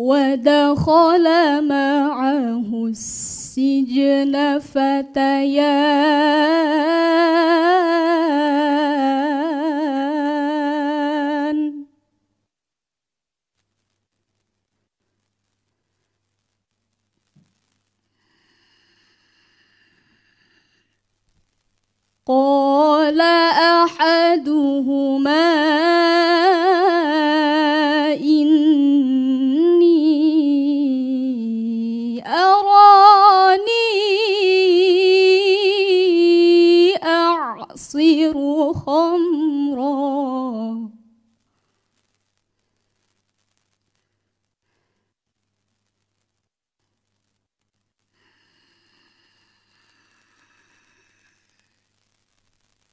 ودخل معه السجن فتيان قال أحدهما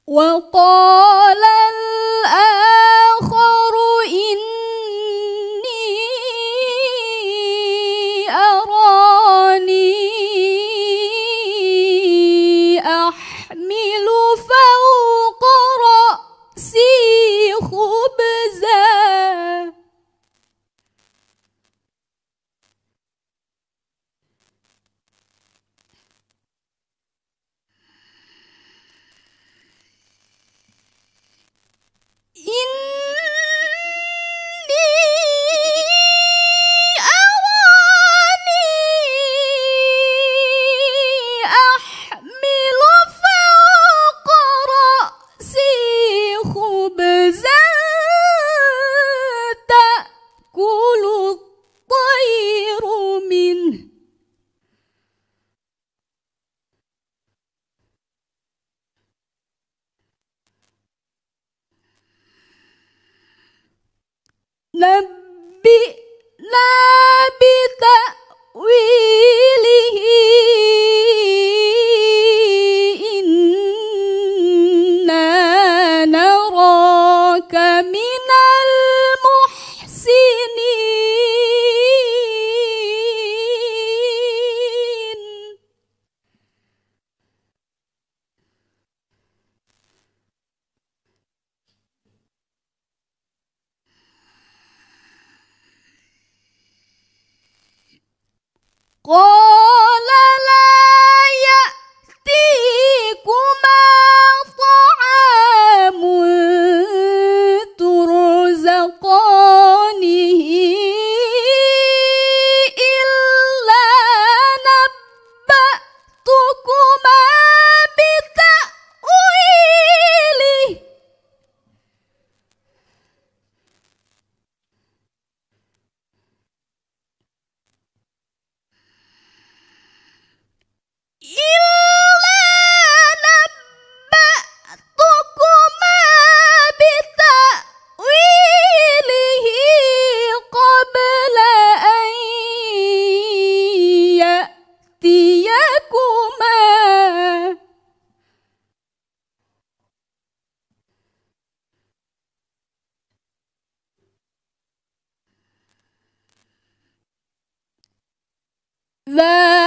وقال Nabi Nabi Ta'wil the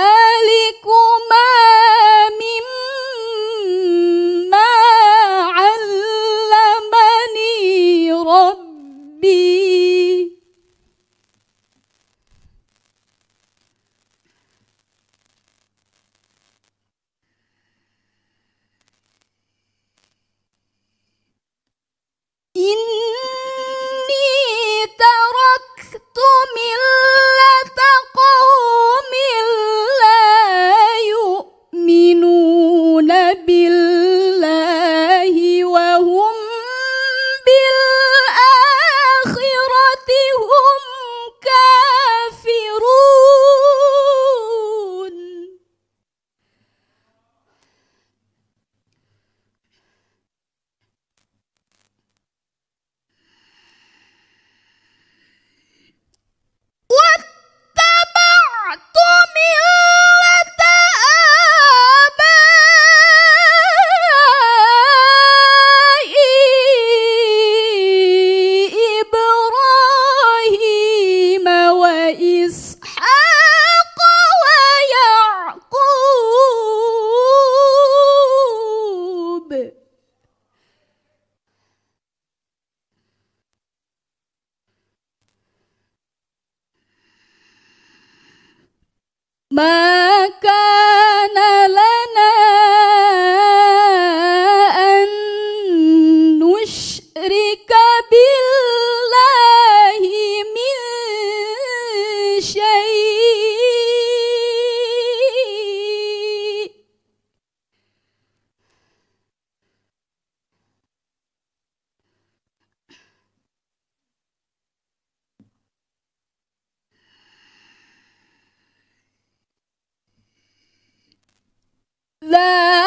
love.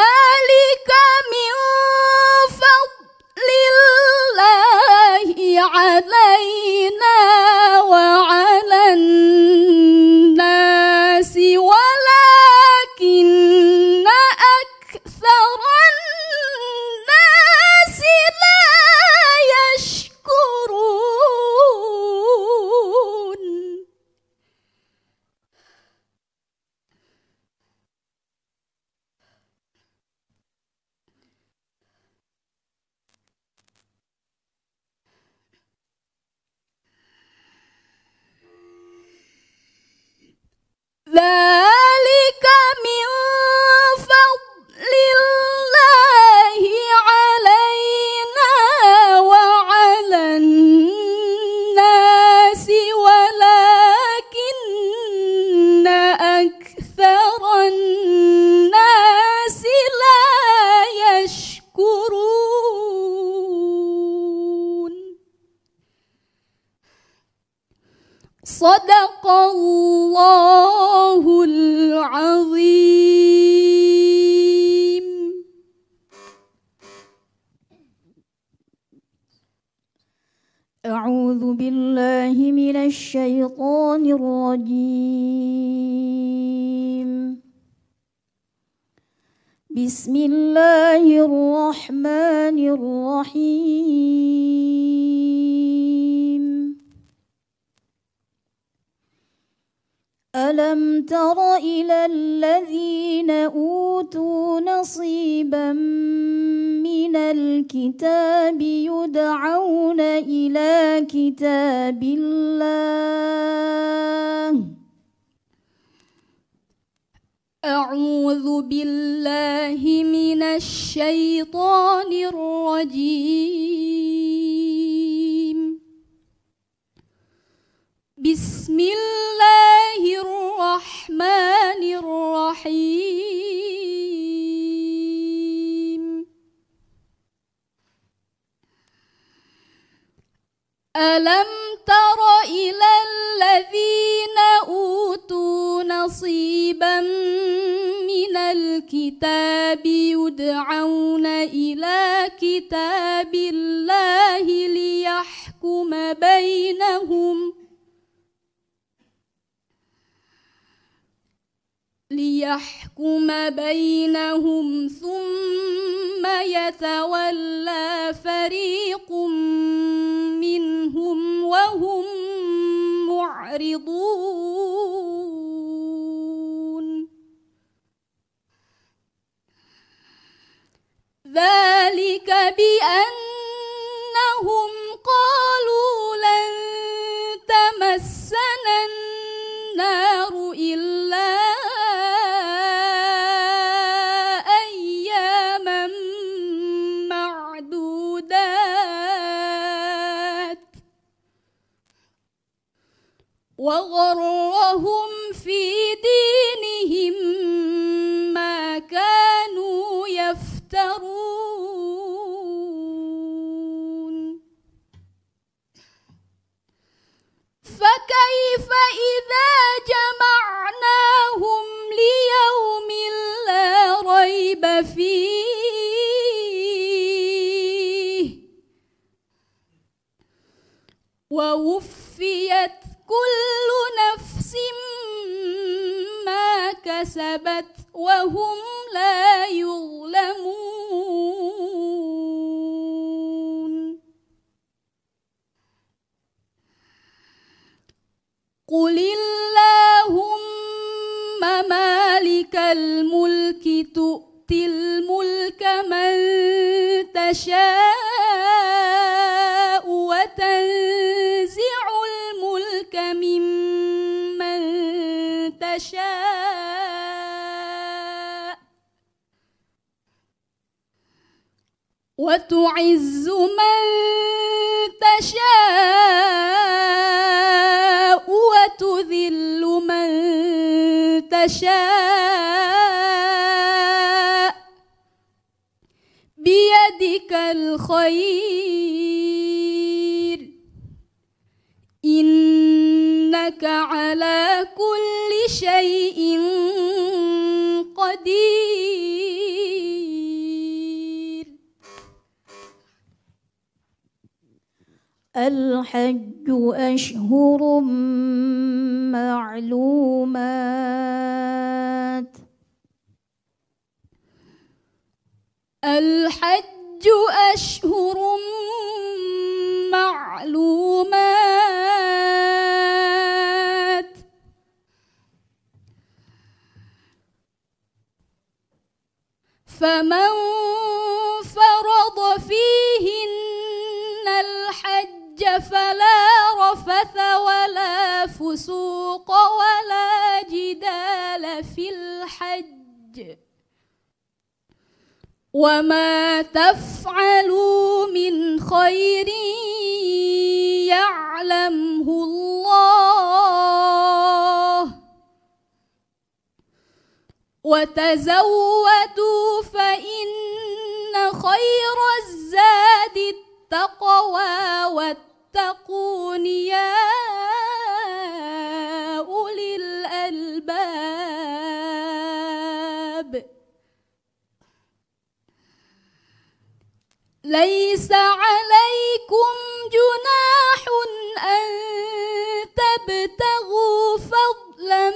الشيطان الرجيم بسم الله الرحمن الرحيم ألم تر إلى الذين أوتوا نصيباً من الكتاب يدعون إلى كتاب الله أعوذ بالله من الشيطان الرجيم بسم الله الرحمن الرحيم ألم تر إلى الذين أوتوا نصيبا من الكتاب يدعون إلى كتاب الله ليحكم بينهم ليحكم بينهم ثم يتولى فريق منهم وهم معرضون ذلك بأنهم قالوا لن تمسنا النار فيه ووفيت كل نفس ما كسبت وهم لا يظلمون قل الله تؤتي الملك من تشاء وتنزع الملك ممن تشاء وتعز من تشاء وتذل من تشاء بيدك الخير إنك على كل شيء قدير الحج أشهر معلومات الحج أشهر معلومات فمن فرض فيهن الحج فلا رفث ولا فسوق ولا جدال في الحج وما تفعلوا من خير يعلمه الله وتزودوا فإن خير الزاد التقوى واتقون يا أولي الألباب ليس عليكم جناح أن تبتغوا فضلا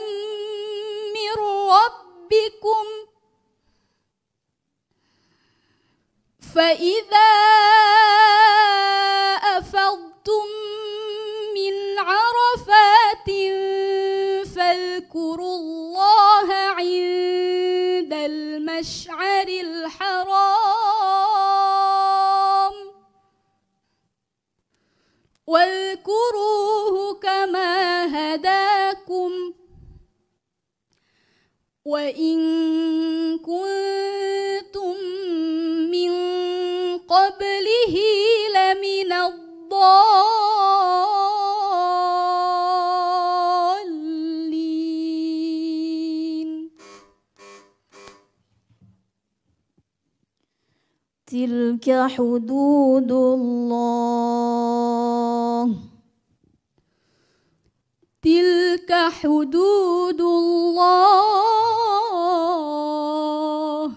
من ربكم فإذا أفضتم من عرفات فاذكروا الله عند المشعر الحرام وإن كنتم من قبله لمن الضالين تلك حدود الله تلك حدود الله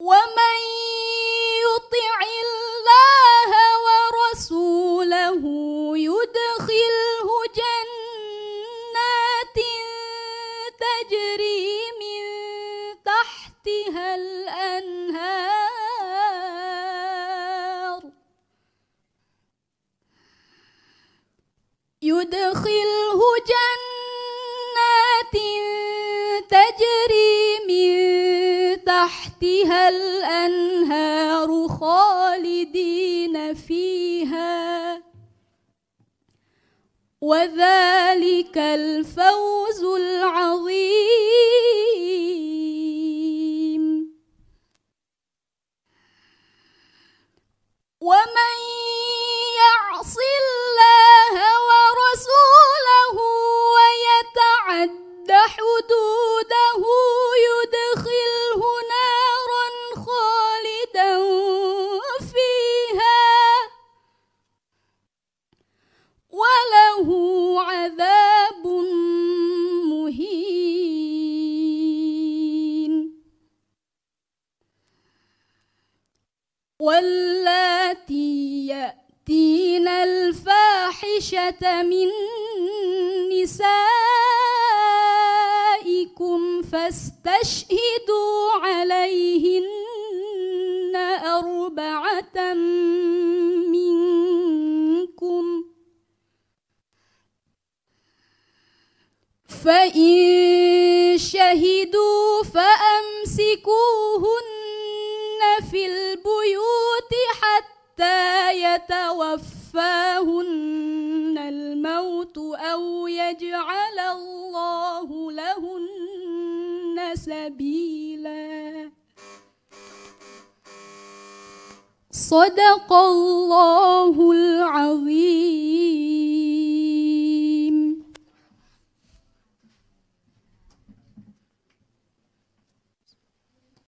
ومن يطع الله ورسوله يدخله جنات تجري من تحتها الأنهار تحتها الأنهار خالدين فيها وذلك الفوز العظيم واللاتي يأتين الفاحشة من نسائكم فاستشهدوا عليهن أربعة منكم فإن شهدوا فأمسكوهن في البيوت حتى يتوفاهن الموت أو يجعل الله لهن سبيلا صدق الله العظيم